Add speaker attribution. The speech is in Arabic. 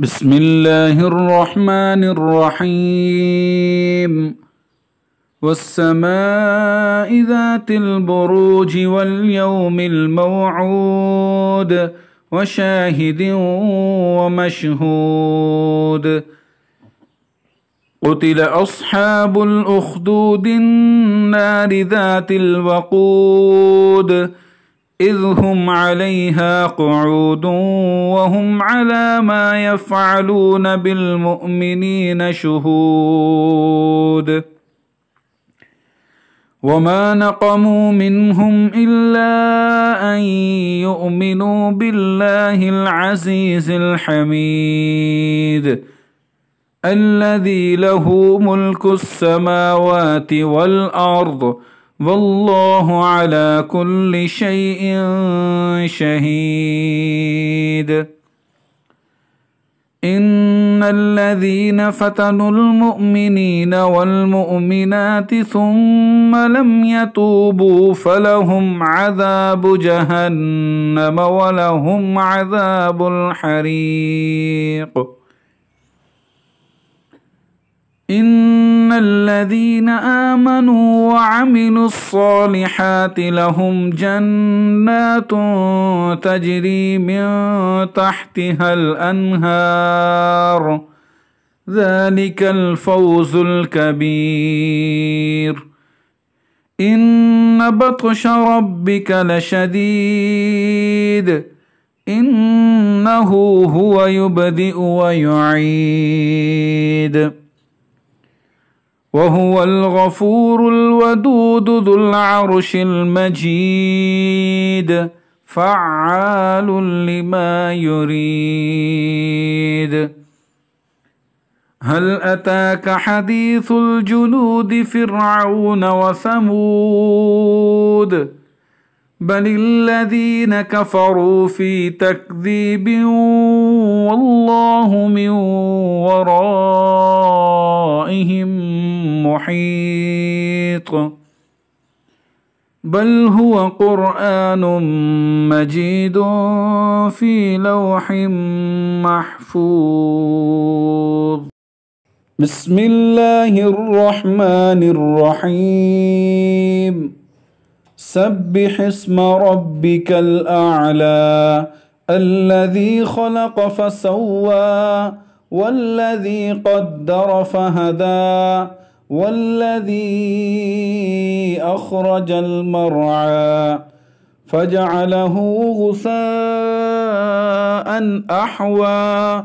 Speaker 1: بسم الله الرحمن الرحيم والسماء ذات البروج واليوم الموعود وشاهد ومشهود قتل أصحاب الأخدود النار ذات الوقود إذ هم عليها قعود وهم على ما يفعلون بالمؤمنين شهود وما نقموا منهم إلا أن يؤمنوا بالله العزيز الحميد الذي له ملك السماوات والأرض والله على كل شيء شهيد ان الذين فتنوا المؤمنين والمؤمنات ثم لم يتوبوا فلهم عذاب جهنم ولهم عذاب الحريق إن الذين آمنوا وعملوا الصالحات لهم جنات تجري من تحتها الأنهار ذلك الفوز الكبير إن بطش ربك لشديد إنه هو يبدئ ويعيد وهو الغفور الودود ذو العرش المجيد فعال لما يريد هل أتاك حديث الجنود فرعون وثمود؟ بل الذين كفروا في تكذيب والله من ورائهم محيط بل هو قرآن مجيد في لوح محفوظ بسم الله الرحمن الرحيم سبح اسم ربك الأعلى الذي خلق فسوى والذي قدر فهدى والذي أخرج المرعى فجعله غثاء أحوى